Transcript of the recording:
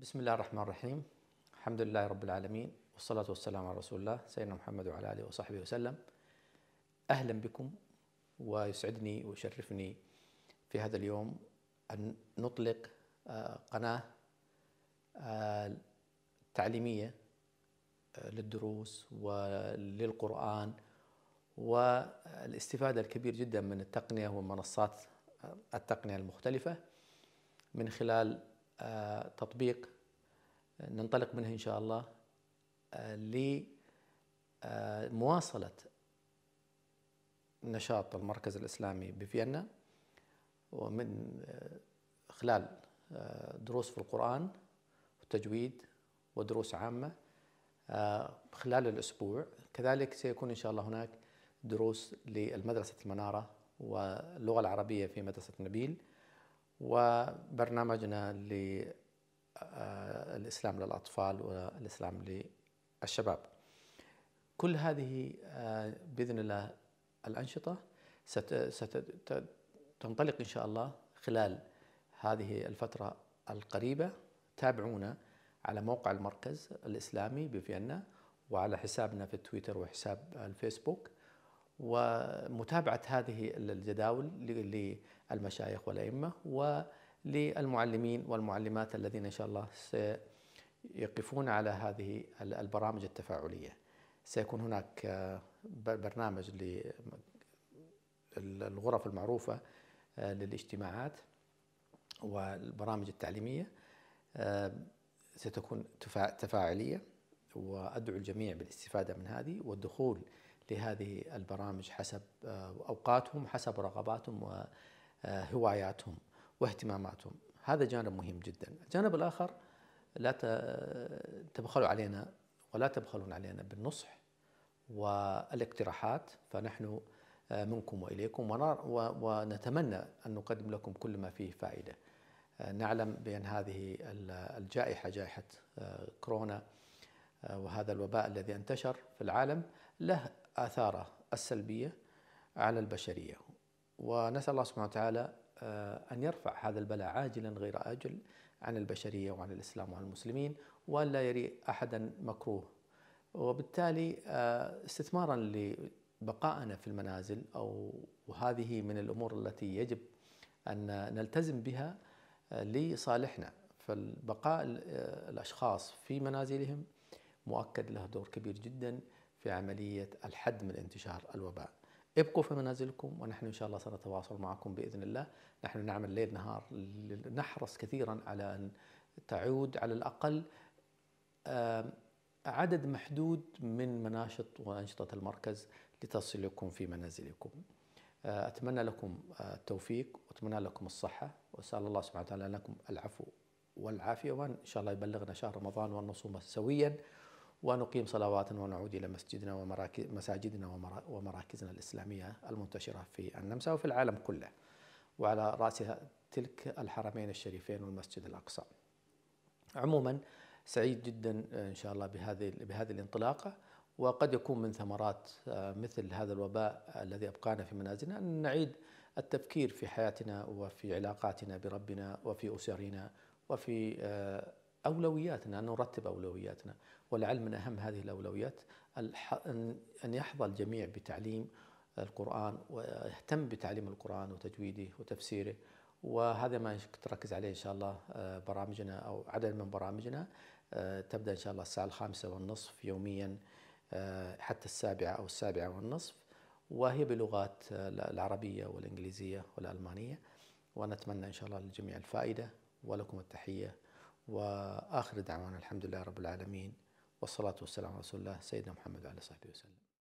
بسم الله الرحمن الرحيم الحمد لله رب العالمين والصلاة والسلام على رسول الله سيدنا محمد وعلى آله وصحبه وسلم أهلا بكم ويسعدني ويشرفني في هذا اليوم أن نطلق قناة تعليمية للدروس وللقرآن والاستفادة الكبير جدا من التقنية ومنصات التقنية المختلفة من خلال آه، تطبيق آه، ننطلق منه ان شاء الله آه، لمواصله نشاط المركز الاسلامي بفيينا ومن خلال دروس في القران والتجويد ودروس عامه خلال الاسبوع كذلك سيكون ان شاء الله هناك دروس للمدرسه المناره واللغه العربيه في مدرسه نبيل وبرنامجنا للإسلام آه، للأطفال والإسلام للشباب كل هذه آه، بإذن الله الأنشطة ستنطلق إن شاء الله خلال هذه الفترة القريبة تابعونا على موقع المركز الإسلامي بفيينا وعلى حسابنا في تويتر وحساب الفيسبوك ومتابعة هذه الجداول للمشايخ والأئمة وللمعلمين والمعلمات الذين إن شاء الله سيقفون على هذه البرامج التفاعلية سيكون هناك آه، برنامج للغرف المعروفة آه، للاجتماعات والبرامج التعليمية آه، ستكون تفاعلية وأدعو الجميع بالاستفادة من هذه والدخول لهذه البرامج حسب آه، اوقاتهم حسب رغباتهم وهواياتهم آه، واهتماماتهم هذا جانب مهم جدا الجانب الاخر لا آه، تبخلوا علينا ولا تبخلون علينا بالنصح والاقتراحات فنحن منكم واليكم ونتمنى ان نقدم لكم كل ما فيه فائده. نعلم بان هذه الجائحه جائحه كورونا وهذا الوباء الذي انتشر في العالم له آثاره السلبية على البشرية ونسأل الله سبحانه وتعالى آه، أن يرفع هذا البلاء عاجلا غير آجل عن البشرية وعن الإسلام وعن المسلمين وأن لا يري أحدا مكروه وبالتالي آه، استثمارا لبقائنا في المنازل أو وهذه من الأمور التي يجب أن نلتزم بها آه، لصالحنا فالبقاء الأشخاص في منازلهم مؤكد له دور كبير جدا في عملية الحد من انتشار الوباء ابقوا في منازلكم ونحن إن شاء الله سنتواصل معكم بإذن الله نحن نعمل ليل نهار نحرص كثيرا على أن تعود على الأقل عدد محدود من مناشط وأنشطة المركز لتصلكم في منازلكم آه، أتمنى لكم آه، التوفيق وأتمنى لكم الصحة وأسأل الله سبحانه وتعالى لكم العفو والعافية وأن شاء الله يبلغنا شهر رمضان ونصومه سويا ونقيم صلوات ونعود إلى مسجدنا ومساجدنا ومراكزنا الإسلامية المنتشرة في النمسا وفي العالم كله وعلى رأسها تلك الحرمين الشريفين والمسجد الأقصى عموما سعيد جدا إن شاء الله بهذه, بهذه الانطلاقة وقد يكون من ثمرات آه، مثل هذا الوباء الذي أبقانا في منازلنا أن نعيد التفكير في حياتنا وفي علاقاتنا بربنا وفي أسرنا وفي آه، أولوياتنا أن نرتب أولوياتنا والعلم من أهم هذه الأولويات أن يحظى الجميع بتعليم القرآن ويهتم بتعليم القرآن وتجويده وتفسيره وهذا ما تركز عليه إن شاء الله آه، برامجنا أو عدد من برامجنا آه، تبدأ إن شاء الله الساعة الخامسة والنصف يوميا آه، حتى السابعة أو السابعة والنصف وهي بلغات العربية والإنجليزية والألمانية ونتمنى إن شاء الله للجميع الفائدة ولكم التحية واخر دعوانا الحمد لله رب العالمين والصلاه والسلام على رسول الله سيدنا محمد وعلى صحبه وسلم